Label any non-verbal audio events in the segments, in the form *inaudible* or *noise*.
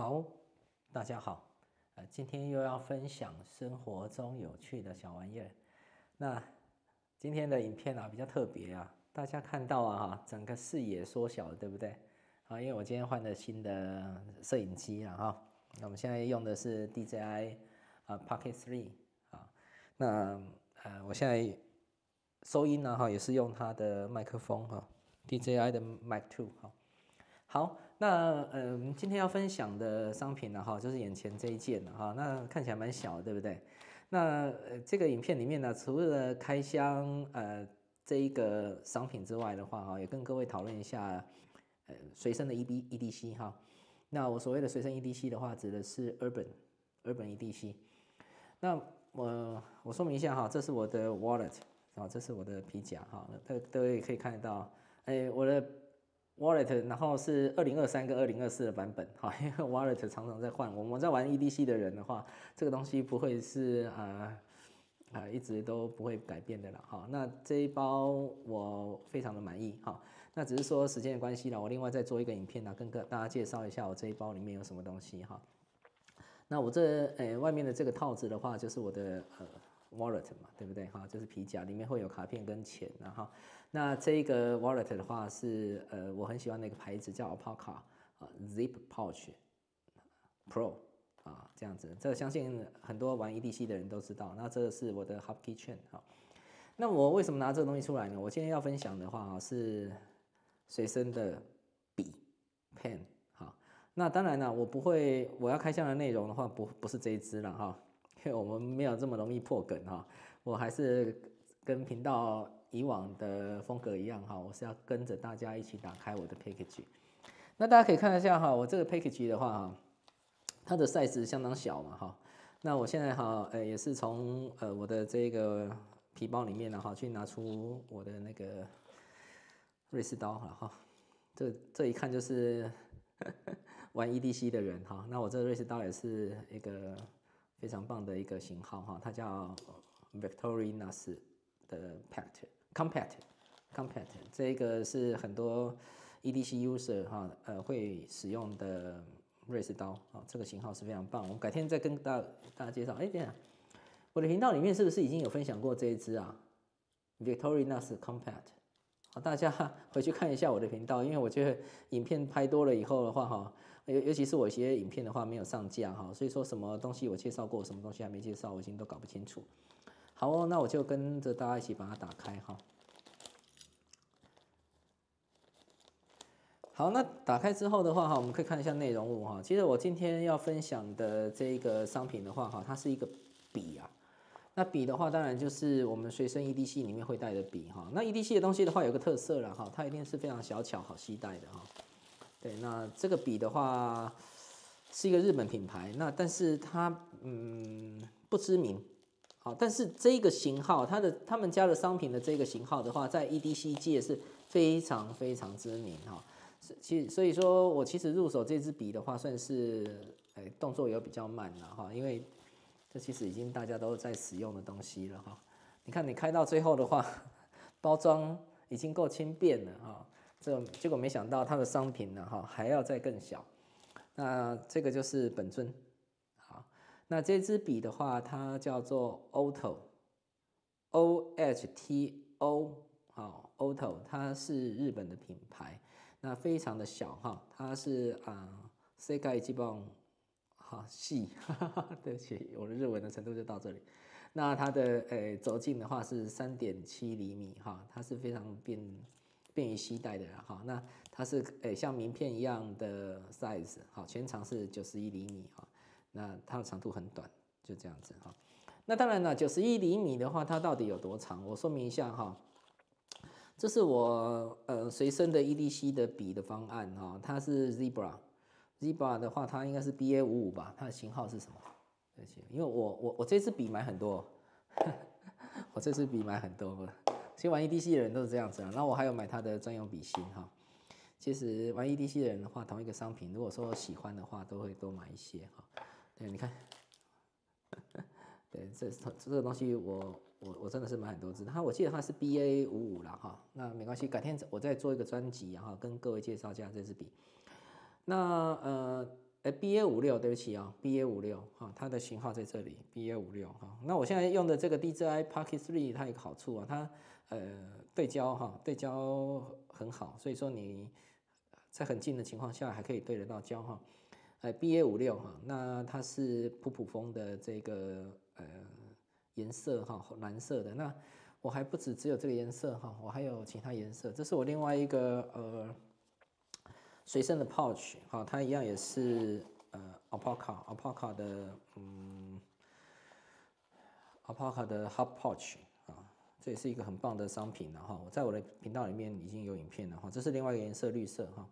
好，大家好，呃，今天又要分享生活中有趣的小玩意儿。那今天的影片啊比较特别啊，大家看到啊哈，整个视野缩小，对不对？啊，因为我今天换了新的摄影机了哈。那我们现在用的是 DJI 啊 Pocket Three 啊。那呃，我现在收音呢哈，也是用它的麦克风哈，DJI 的 Mic Two 哈。好，那呃，今天要分享的商品呢，哈，就是眼前这一件了，哈。那看起来蛮小，对不对？那呃，这个影片里面呢，除了开箱呃这一个商品之外的话，哈，也跟各位讨论一下呃随身的 E B E D C 哈。那我所谓的随身 E D C 的话，指的是 Urban Urban E D C。那我我说明一下哈，这是我的 Wallet 啊，这是我的皮夹哈。那各位可以看得到，哎，我的。Wallet，然后是二零二三跟二零二四的版本 *laughs* 哈，因为 Wallet 常常在换。我们在玩 EDC 的人的话，这个东西不会是呃呃一直都不会改变的了哈。那这一包我非常的满意哈，那只是说时间的关系了，我另外再做一个影片呢，跟大家介绍一下我这一包里面有什么东西哈。那我这呃外面的这个套子的话，就是我的呃。wallet 嘛，对不对哈？就是皮夹，里面会有卡片跟钱然后那这个 wallet 的话是呃，我很喜欢的一个牌子叫 o p a c a 啊，Zip Pouch Pro 啊，这样子。这相信很多玩 EDC 的人都知道。那这是我的 Hubkey Chain 哈。那我为什么拿这个东西出来呢？我今天要分享的话是随身的笔，pen 哈。那当然呢，我不会我要开箱的内容的话不不是这一支了哈。因为我们没有这么容易破梗哈，我还是跟频道以往的风格一样哈，我是要跟着大家一起打开我的 package。那大家可以看一下哈，我这个 package 的话哈，它的 size 相当小嘛哈。那我现在哈，呃，也是从呃我的这个皮包里面呢哈，去拿出我的那个瑞士刀了哈。这这一看就是 *laughs* 玩 EDC 的人哈。那我这个瑞士刀也是一个。非常棒的一个型号哈，它叫 v i c t o r i n a s 的 Pact Compact Compact，这个是很多 EDC 用户哈呃会使用的瑞士刀啊，这个型号是非常棒。我改天再跟大大家介绍。哎，等下，我的频道里面是不是已经有分享过这一支啊 v i c t o r i n o s Compact。大家 *laughs* 回去看一下我的频道，因为我觉得影片拍多了以后的话，哈，尤尤其是我一些影片的话没有上架哈，所以说什么东西我介绍过，什么东西还没介绍，我已经都搞不清楚。好，哦，那我就跟着大家一起把它打开哈。好，那打开之后的话，哈，我们可以看一下内容物哈。其实我今天要分享的这一个商品的话，哈，它是一个笔啊。那笔的话，当然就是我们随身 EDC 里面会带的笔哈。那 EDC 的东西的话，有个特色了哈，它一定是非常小巧、好携带的哈。对，那这个笔的话，是一个日本品牌，那但是它嗯不知名。好，但是这个型号，它的他们家的商品的这个型号的话，在 EDC 界是非常非常知名哈。所所以说我其实入手这支笔的话，算是哎动作也比较慢了哈，因为。这其实已经大家都在使用的东西了哈，你看你开到最后的话，*laughs* 包装已经够轻便了哈。这结果没想到它的商品呢哈还要再更小，那这个就是本尊。好，那这支笔的话，它叫做 Ohto，O H T O，好 o t o 它是日本的品牌，那非常的小哈，它是啊世界基本。好细，对不起，我的日文的程度就到这里。那它的呃轴径的话是三点七厘米哈，它是非常便便于携带的哈。那它是呃像名片一样的 size，好全长是九十一厘米哈。那它的长度很短，就这样子哈。那当然了，九十一厘米的话，它到底有多长？我说明一下哈，这是我呃随身的 EDC 的笔的方案哈，它是 Zebra。Zebra 的话，它应该是 BA 五五吧？它的型号是什么？而且，因为我我我这支笔买很多，*laughs* 我这支笔买很多。其实玩 EDC 的人都是这样子啊。然后我还有买它的专用笔芯哈。其实玩 EDC 的人的话，同一个商品，如果说喜欢的话，都会多买一些哈。对，你看，*laughs* 对，这这这个东西，我我我真的是买很多支。它我记得它是 BA 五五了哈。那没关系，改天我再做一个专辑，然后跟各位介绍一下这支笔。那呃，哎，B A 五六，对不起啊，B A 五六，哈，它的型号在这里，B A 五六，哈。那我现在用的这个 D J I Pocket Three，它有个好处啊，它呃对焦哈，对焦很好，所以说你在很近的情况下还可以对得到焦哈。哎，B A 五六哈，那它是普普风的这个呃颜色哈，蓝色的。那我还不止只有这个颜色哈，我还有其他颜色，这是我另外一个呃。随身的 pouch 哈，它一样也是呃，Apoca Apoca 的嗯，Apoca 的 hot pouch 啊，这也是一个很棒的商品了哈。我在我的频道里面已经有影片了哈，这是另外一个颜色绿色哈。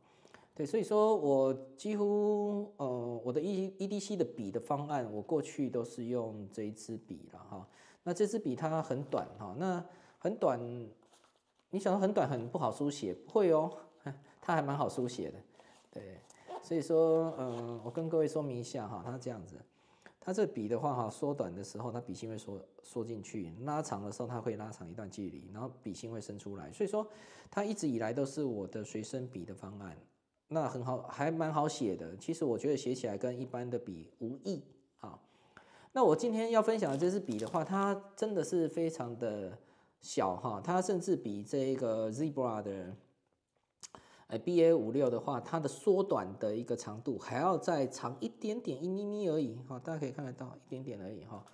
对，所以说我几乎呃我的 e e d c 的笔的方案，我过去都是用这一支笔了哈。那这支笔它很短哈，那很短，你想到很短很不好书写，不会哦，*laughs* 它还蛮好书写的。对，所以说，嗯，我跟各位说明一下哈，它这样子，它这笔的话哈，缩短的时候，它笔芯会缩缩进去；拉长的时候，它会拉长一段距离，然后笔芯会伸出来。所以说，它一直以来都是我的随身笔的方案，那很好，还蛮好写的。其实我觉得写起来跟一般的笔无异啊。那我今天要分享的这支笔的话，它真的是非常的小哈，它甚至比这个 Zebra 的。哎，B A 五六的话，它的缩短的一个长度还要再长一点点一咪咪而已哈，大家可以看得到一点点而已哈。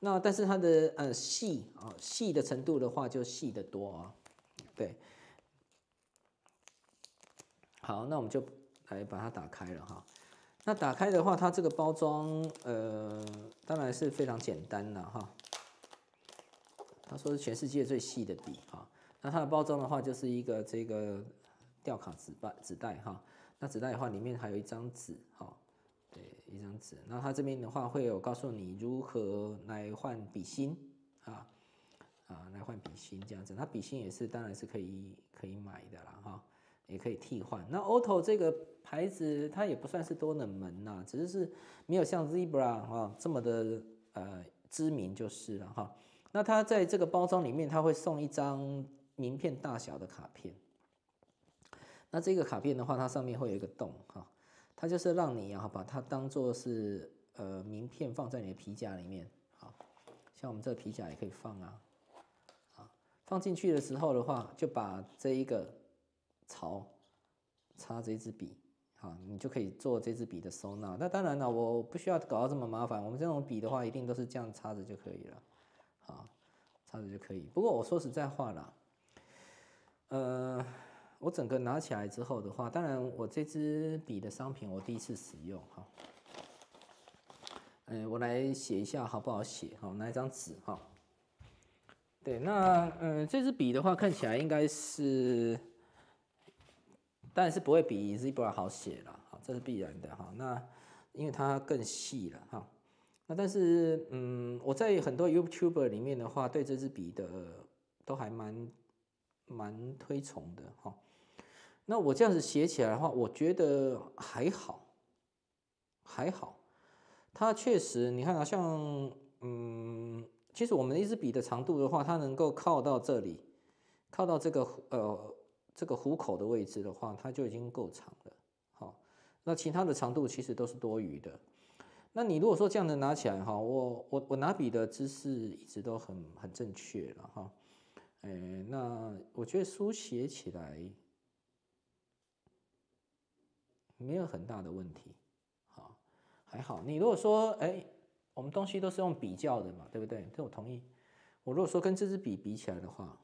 那但是它的呃细啊细的程度的话就细得多啊，对。好，那我们就来把它打开了哈。那打开的话，它这个包装呃当然是非常简单了哈。他说是全世界最细的笔哈，那它的包装的话就是一个这个。吊卡纸袋纸袋哈，那纸袋的话里面还有一张纸哈，对，一张纸。那它这边的话会有告诉你如何来换笔芯啊啊，来换笔芯这样子。那笔芯也是当然是可以可以买的啦哈，也可以替换。那 Auto 这个牌子它也不算是多冷门呐，只是是没有像 Zebra 哈这么的呃知名就是了哈。那它在这个包装里面，它会送一张名片大小的卡片。那这个卡片的话，它上面会有一个洞哈，它就是让你然把它当做是呃名片放在你的皮夹里面，好，像我们这个皮夹也可以放啊，啊，放进去的时候的话，就把这一个槽插这支笔，好，你就可以做这支笔的收纳。那当然了，我不需要搞到这么麻烦，我们这种笔的话，一定都是这样插着就可以了，啊，插着就可以。不过我说实在话啦，呃。我整个拿起来之后的话，当然我这支笔的商品我第一次使用哈，嗯，我来写一下好不好写？好，拿一张纸哈。对，那嗯这支笔的话看起来应该是，但是不会比 Zebra 好写了，好，这是必然的哈。那因为它更细了哈。那但是嗯我在很多 YouTuber 里面的话，对这支笔的都还蛮蛮推崇的哈。那我这样子写起来的话，我觉得还好，还好。它确实，你看，好像，嗯，其实我们一支笔的长度的话，它能够靠到这里，靠到这个，呃，这个虎口的位置的话，它就已经够长了。好，那其他的长度其实都是多余的。那你如果说这样子拿起来哈，我我我拿笔的姿势一直都很很正确了哈，哎，那我觉得书写起来。没有很大的问题，好，还好。你如果说，哎，我们东西都是用比较的嘛，对不对？这我同意。我如果说跟这支笔比起来的话，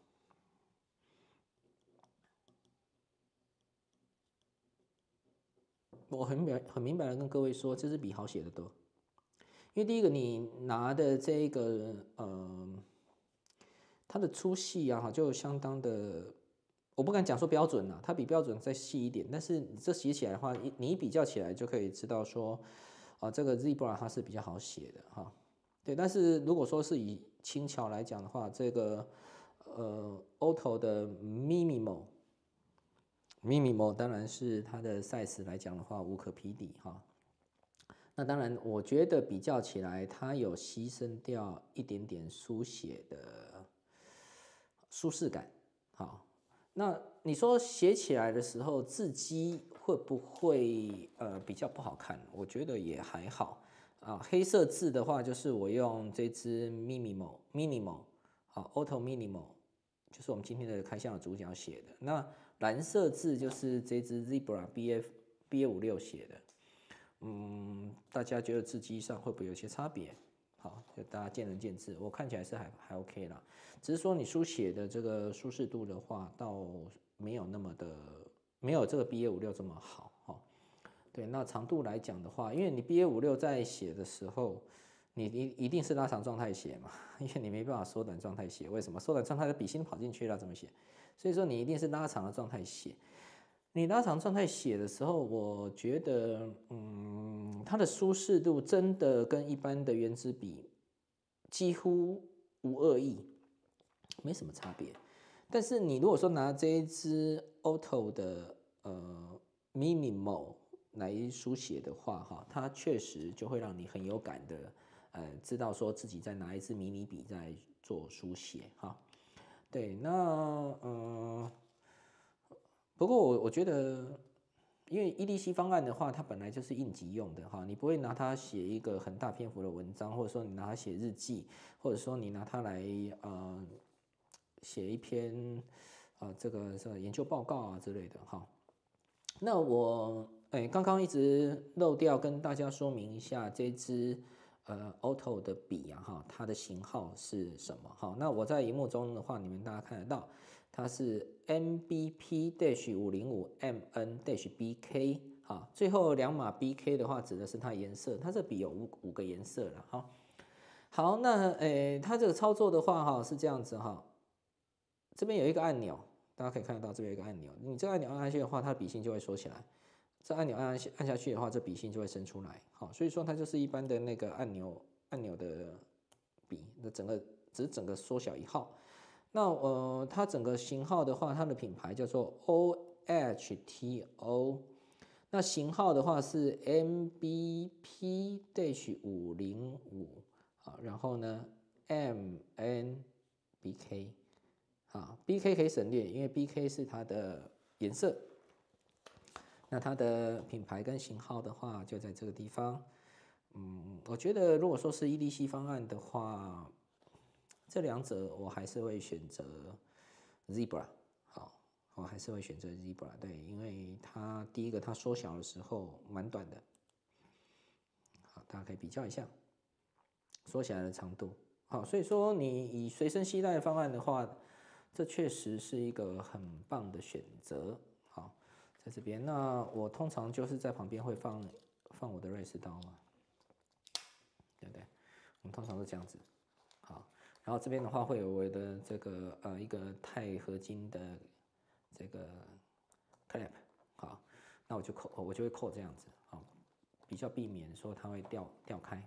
我很明很明白的跟各位说，这支笔好写的多。因为第一个，你拿的这个，呃，它的粗细啊，就相当的。我不敢讲说标准了，它比标准再细一点。但是这写起来的话，你比较起来就可以知道说，啊，这个 Zebra 它是比较好写的哈。对，但是如果说是以轻巧来讲的话，这个呃，Auto 的 m i n i m a l m i m i m a l 当然是它的 size 来讲的话无可匹敌哈。那当然，我觉得比较起来，它有牺牲掉一点点书写的舒适感，好。那你说写起来的时候字迹会不会呃比较不好看？我觉得也还好啊。黑色字的话就是我用这支 minimal minimal 好 auto minimal，就是我们今天的开箱的主角写的。那蓝色字就是这支 zebra bf b a 五六写的。嗯，大家觉得字迹上会不会有些差别？就大家见仁见智，我看起来是还还 OK 啦，只是说你书写的这个舒适度的话，倒没有那么的没有这个 B A 五六这么好哈。对，那长度来讲的话，因为你 B A 五六在写的时候，你一一定是拉长状态写嘛，因为你没办法缩短状态写，为什么？缩短状态的笔芯跑进去了，怎么写？所以说你一定是拉长的状态写。你拉长状态写的时候，我觉得嗯，它的舒适度真的跟一般的圆珠笔。几乎无恶意，没什么差别。但是你如果说拿这一支 o t o 的呃 minimal 来书写的话，哈，它确实就会让你很有感的，呃，知道说自己在拿一支迷你笔在做书写，哈。对，那呃，不过我我觉得。因为 EDC 方案的话，它本来就是应急用的哈，你不会拿它写一个很大篇幅的文章，或者说你拿它写日记，或者说你拿它来呃写一篇呃这个这个研究报告啊之类的哈。那我哎刚刚一直漏掉跟大家说明一下这支呃 Auto 的笔啊哈，它的型号是什么哈？那我在荧幕中的话，你们大家看得到。它是 M B P dash 五零五 M N dash B K 哈，最后两码 B K 的话指的是它颜色，它这笔有五五个颜色了哈。好，那诶，它这个操作的话哈是这样子哈，这边有一个按钮，大家可以看到这边有一个按钮，你这按钮按下去的话，它的笔芯就会缩起来；这按钮按按按下去的话，这笔芯就会伸出来。好，所以说它就是一般的那个按钮按钮的笔，那整个只整个缩小一号。那呃，它整个型号的话，它的品牌叫做 O H T O，那型号的话是 M B P dash 五零五啊，然后呢 M N B K，啊 B K 可以省略，因为 B K 是它的颜色。那它的品牌跟型号的话就在这个地方。嗯，我觉得如果说是 E D C 方案的话。这两者我还是会选择 Zebra，好，我还是会选择 Zebra，对，因为它第一个它缩小的时候蛮短的，好，大家可以比较一下缩起来的长度，好，所以说你以随身携带方案的话，这确实是一个很棒的选择，好，在这边，那我通常就是在旁边会放放我的瑞士刀嘛，对不对？我们通常都这样子。然后这边的话会有我的这个呃一个钛合金的这个 clip 好，那我就扣，我就会扣这样子好，比较避免说它会掉掉开。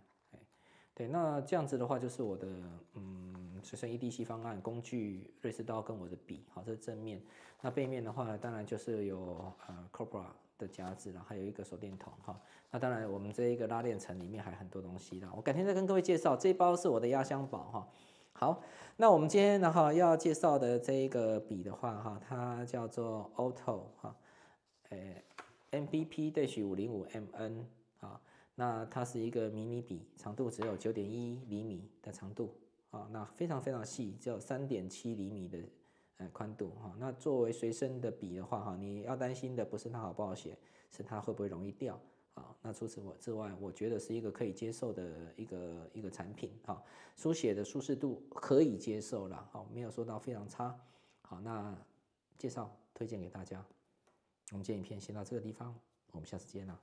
对，那这样子的话就是我的嗯随身 E D C 方案工具瑞士刀跟我的笔好，这是正面。那背面的话当然就是有呃 Cobra 的夹子然后还有一个手电筒哈。那当然我们这一个拉链层里面还很多东西啦，我改天再跟各位介绍。这包是我的压箱宝哈。好，那我们今天呢哈要介绍的这一个笔的话哈，它叫做 Auto 哈，诶 m b p dash 五零五 MN 啊，那它是一个迷你笔，长度只有九点一厘米的长度啊，那非常非常细，只有三点七厘米的呃宽度哈，那作为随身的笔的话哈，你要担心的不是它好不好写，是它会不会容易掉。那除此我之外，我觉得是一个可以接受的一个一个产品啊，书写的舒适度可以接受了，好，没有说到非常差，好，那介绍推荐给大家，我们今天一篇先到这个地方，我们下次见了。